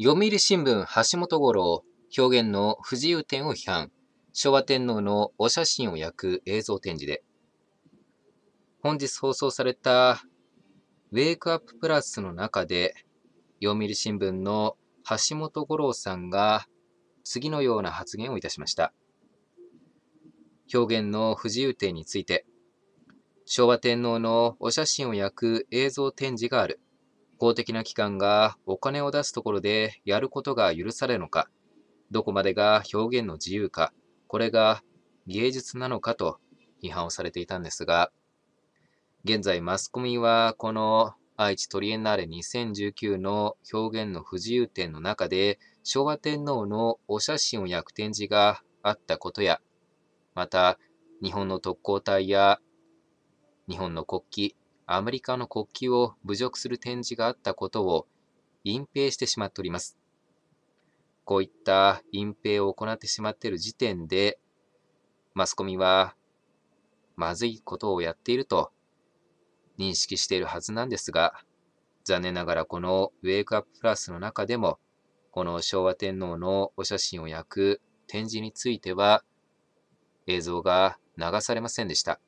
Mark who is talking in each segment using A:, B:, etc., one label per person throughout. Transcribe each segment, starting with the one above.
A: 読売新聞橋本五郎、表現の不自由点を批判、昭和天皇のお写真を焼く映像展示で、本日放送されたウェイクアッププラスの中で、読売新聞の橋本五郎さんが次のような発言をいたしました。表現の不自由点について、昭和天皇のお写真を焼く映像展示がある。公的な機関がお金を出すところでやることが許されるのか、どこまでが表現の自由か、これが芸術なのかと批判をされていたんですが、現在マスコミはこの愛知トリエンナーレ2019の表現の不自由展の中で昭和天皇のお写真を焼く展示があったことや、また日本の特攻隊や日本の国旗、アメリカの国旗を侮辱する展示があったことを隠蔽してしまっております。こういった隠蔽を行ってしまっている時点で、マスコミはまずいことをやっていると認識しているはずなんですが、残念ながらこのウェイクアッププラスの中でも、この昭和天皇のお写真を焼く展示については、映像が流されませんでした。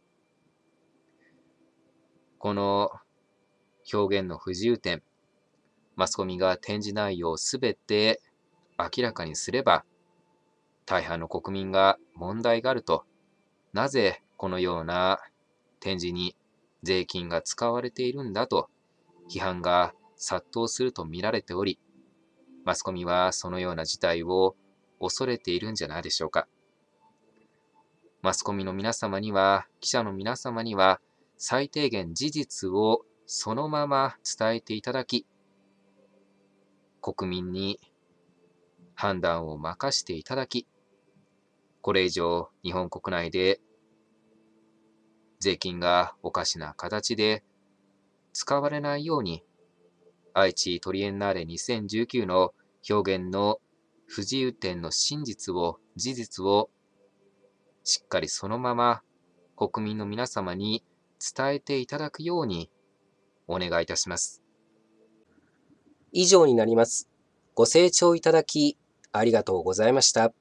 A: この表現の不自由点、マスコミが展示内容をすべて明らかにすれば、大半の国民が問題があると、なぜこのような展示に税金が使われているんだと批判が殺到すると見られており、マスコミはそのような事態を恐れているんじゃないでしょうか。マスコミの皆様には、記者の皆様には、最低限事実をそのまま伝えていただき、国民に判断を任していただき、これ以上日本国内で税金がおかしな形で使われないように、愛知トリエンナーレ2019の表現の不自由点の真実を、事実をしっかりそのまま国民の皆様に伝えていただくようにお願いいたします。以上になります。ご清聴いただきありがとうございました。